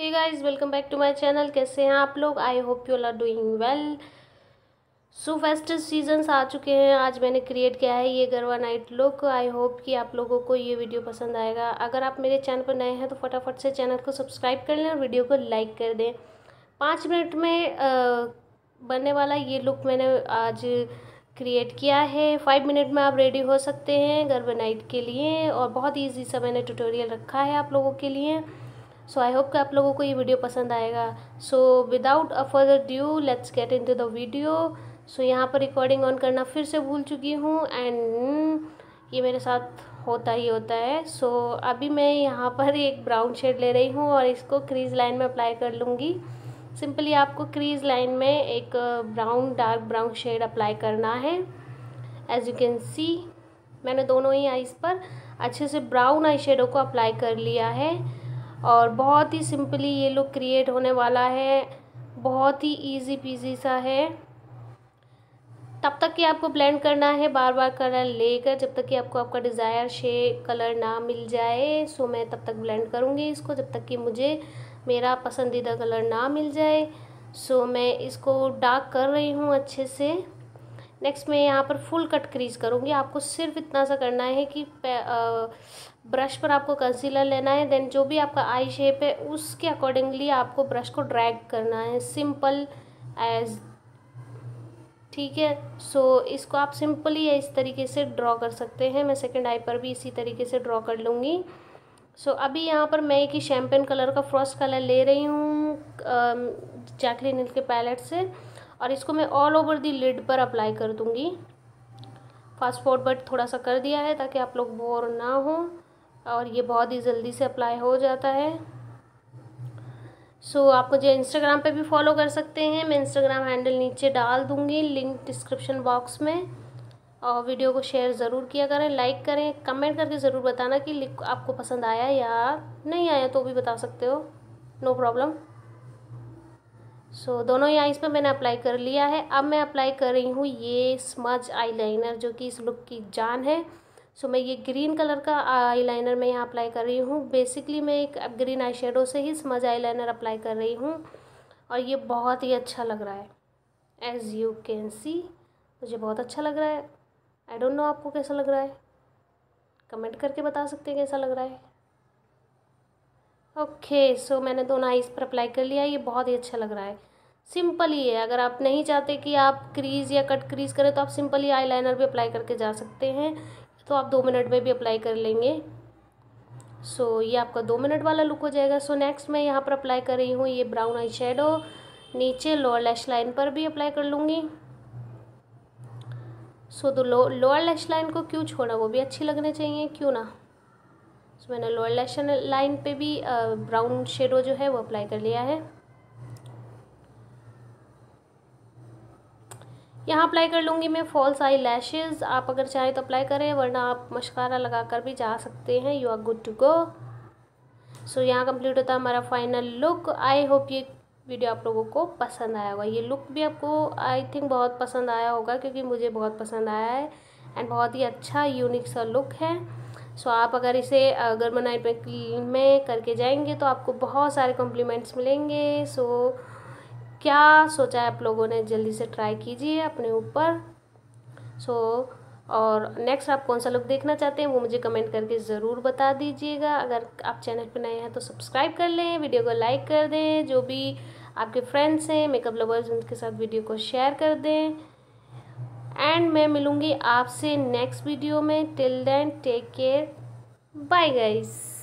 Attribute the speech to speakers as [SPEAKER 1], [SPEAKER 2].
[SPEAKER 1] hey guys welcome back to my channel कैसे हैं आप लोग I hope you are doing well so fest seasons आ चुके हैं आज मैंने क्रिएट किया है ये garba night look I hope कि आप लोगों को ये वीडियो पसंद आएगा अगर आप मेरे चैनल पर नए हैं तो फटाफट से चैनल को सब्सक्राइब कर लें और वीडियो को लाइक कर दें पाँच मिनट में आ, बनने वाला ये लुक मैंने आज क्रिएट किया है फाइव मिनट में आप रेडी हो सकते हैं गरबा नाइट के लिए और बहुत ईजी सा मैंने ट्यूटोरियल रखा है आप लोगों के लिए सो आई होप कि आप लोगों को ये वीडियो पसंद आएगा so without a further due let's get into the video so यहाँ पर रिकॉर्डिंग ऑन करना फिर से भूल चुकी हूँ एंड हम्म, ये मेरे साथ होता ही होता है सो so, अभी मैं यहाँ पर एक ब्राउन शेड ले रही हूँ और इसको क्रीज लाइन में अप्लाई कर लूँगी सिंपली आपको क्रीज लाइन में एक brown dark brown shade apply करना है एज यू कैन सी मैंने दोनों ही आइज़ पर अच्छे से ब्राउन आई शेडो को अप्लाई कर लिया है और बहुत ही सिंपली ये लुक क्रिएट होने वाला है बहुत ही इजी पीजी सा है तब तक कि आपको ब्लेंड करना है बार बार कलर लेकर जब तक कि आपको आपका डिज़ायर शे कलर ना मिल जाए सो मैं तब तक ब्लेंड करूँगी इसको जब तक कि मुझे मेरा पसंदीदा कलर ना मिल जाए सो मैं इसको डार्क कर रही हूँ अच्छे से नेक्स्ट मैं यहाँ पर फुल कट क्रीज करूँगी आपको सिर्फ इतना सा करना है कि ब्रश पर आपको कंसीलर लेना है देन जो भी आपका आई शेप है उसके अकॉर्डिंगली आपको ब्रश को ड्रैग करना है सिंपल एज ठीक है सो so, इसको आप सिंपली इस तरीके से ड्रॉ कर सकते हैं मैं सेकेंड आई पर भी इसी तरीके से ड्रॉ कर लूँगी सो so, अभी यहाँ पर मैं एक ही शैम्पेन कलर का फ्रॉस्ट कलर ले रही हूँ जैकली हिल के पैलेट से और इसको मैं ऑल ओवर दी लिड पर अप्लाई कर दूँगी फास्ट फॉरवर्ड थोड़ा सा कर दिया है ताकि आप लोग बोर ना हों और ये बहुत ही जल्दी से अप्लाई हो जाता है सो so, आप मुझे इंस्टाग्राम पे भी फॉलो कर सकते हैं मैं इंस्टाग्राम हैंडल नीचे डाल दूँगी लिंक डिस्क्रिप्शन बॉक्स में और वीडियो को शेयर ज़रूर किया करें लाइक करें कमेंट करके ज़रूर बताना कि आपको पसंद आया या नहीं आया तो भी बता सकते हो नो प्रॉब्लम सो दोनों ही आइज़ पर मैंने अप्लाई कर लिया है अब मैं अप्लाई कर रही हूँ ये स्मज आई जो कि इस लुक की जान है सो मैं ये ग्रीन कलर का आईलाइनर मैं यहाँ अप्लाई कर रही हूँ बेसिकली मैं एक ग्रीन आई से ही समझ आईलाइनर अप्लाई कर रही हूँ और ये बहुत ही अच्छा लग रहा है एज़ यू कैन सी मुझे बहुत अच्छा लग रहा है आई डोंट नो आपको कैसा लग रहा है कमेंट करके बता सकते हैं कैसा लग रहा है ओके okay, सो so मैंने दोनों आईज़ पर अप्लाई कर लिया ये बहुत ही अच्छा लग रहा है सिंपल ही है अगर आप नहीं चाहते कि आप क्रीज़ या कट क्रीज़ करें तो आप सिंपली आई आईलाइनर भी अप्लाई करके जा सकते हैं तो आप दो मिनट में भी अप्लाई कर लेंगे सो so, ये आपका दो मिनट वाला लुक हो जाएगा सो so, नेक्स्ट मैं यहाँ पर अप्लाई कर रही हूँ ये ब्राउन आई शेडो नीचे लोअर लैश लाइन पर भी अप्लाई कर लूँगी सो तो लोअर लैश लाइन को क्यों छोड़ा वो भी अच्छी लगने चाहिए क्यों ना सो so, मैंने लोअर लैश लाइन पे भी ब्राउन शेडो जो है वो अप्लाई कर लिया है यहाँ अप्लाई कर लूँगी मैं फॉल्स आई लैशेज़ आप अगर चाहें तो अप्लाई करें वरना आप मशकारा लगा कर भी जा सकते हैं you are good to go so यहाँ कंप्लीट होता है हमारा फाइनल लुक आई होप ये वीडियो आप लोगों को पसंद आया होगा ये लुक भी आपको आई थिंक बहुत पसंद आया होगा क्योंकि मुझे बहुत पसंद आया है एंड बहुत ही अच्छा यूनिक सा लुक है सो आप अगर इसे गर्मा नाइट में करके जाएंगे तो आपको बहुत सारे कॉम्प्लीमेंट्स मिलेंगे सो क्या सोचा है आप लोगों ने जल्दी से ट्राई कीजिए अपने ऊपर सो so, और नेक्स्ट आप कौन सा लुक देखना चाहते हैं वो मुझे कमेंट करके ज़रूर बता दीजिएगा अगर आप चैनल पर नए हैं तो सब्सक्राइब कर लें वीडियो को लाइक कर दें जो भी आपके फ्रेंड्स हैं मेकअप लवर्स उनके साथ वीडियो को शेयर कर दें एंड मैं मिलूँगी आपसे नेक्स्ट वीडियो में till then take care bye guys